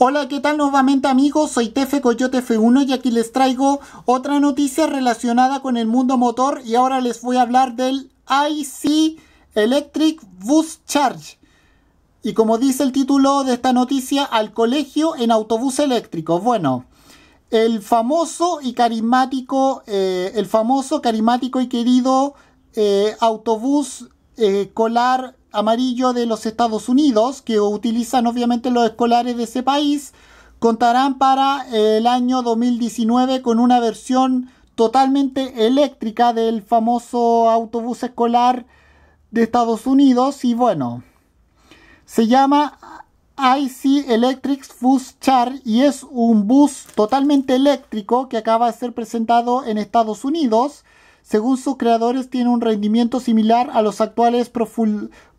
Hola, ¿qué tal nuevamente amigos? Soy Tefe Coyote F1 y aquí les traigo otra noticia relacionada con el mundo motor y ahora les voy a hablar del IC Electric Bus Charge. Y como dice el título de esta noticia, al colegio en autobús eléctrico. Bueno, el famoso y carismático, eh, el famoso, carismático y querido eh, autobús eh, colar amarillo de los Estados Unidos, que utilizan obviamente los escolares de ese país, contarán para el año 2019 con una versión totalmente eléctrica del famoso autobús escolar de Estados Unidos y bueno, se llama IC Electric Bus Char y es un bus totalmente eléctrico que acaba de ser presentado en Estados Unidos. Según sus creadores tiene un rendimiento similar a los actuales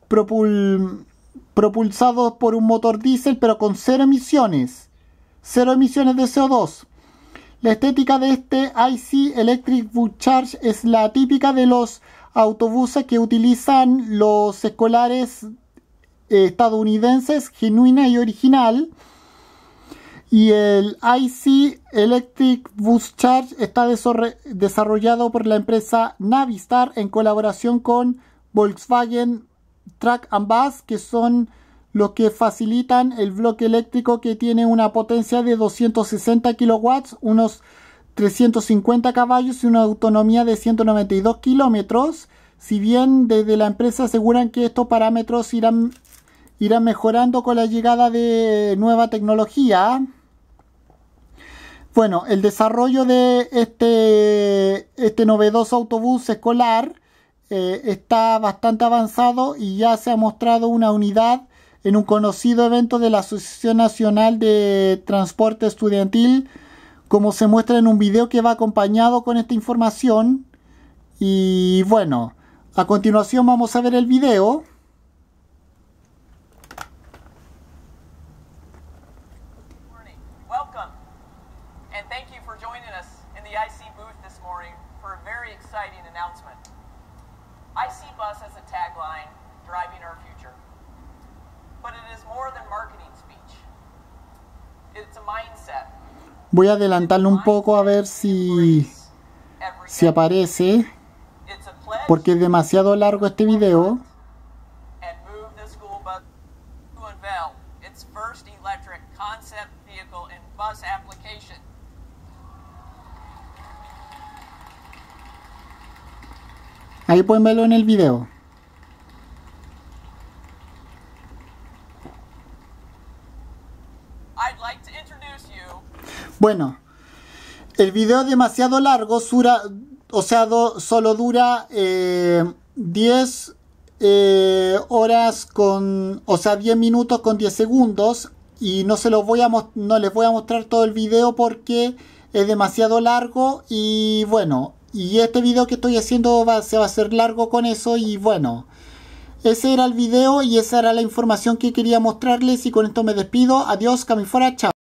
propulsados por un motor diésel pero con cero emisiones, cero emisiones de CO2. La estética de este IC Electric Bus Charge es la típica de los autobuses que utilizan los escolares eh, estadounidenses, genuina y original. Y el IC Electric Bus Charge está desarrollado por la empresa Navistar en colaboración con Volkswagen track and Bus, que son los que facilitan el bloque eléctrico que tiene una potencia de 260 kW unos 350 caballos y una autonomía de 192 kilómetros. Si bien desde la empresa aseguran que estos parámetros irán, irán mejorando con la llegada de nueva tecnología. Bueno, el desarrollo de este, este novedoso autobús escolar eh, está bastante avanzado y ya se ha mostrado una unidad en un conocido evento de la Asociación Nacional de Transporte Estudiantil, como se muestra en un video que va acompañado con esta información. Y bueno, a continuación vamos a ver el video. IC booth announcement. I see bus as a tagline, driving our future. But it is more than marketing speech. It's a mindset. Voy a adelantarlo un poco a ver si, si aparece, porque es demasiado largo este video. its first electric concept vehicle in bus application Ahí pueden verlo en el video. Bueno, el video es demasiado largo, sura, o sea, solo dura 10 eh, eh, horas con, o sea, 10 minutos con 10 segundos y no se los voy a no les voy a mostrar todo el video porque es demasiado largo y bueno, y este video que estoy haciendo se va a hacer largo con eso y bueno. Ese era el video y esa era la información que quería mostrarles y con esto me despido. Adiós, Camifora, chao.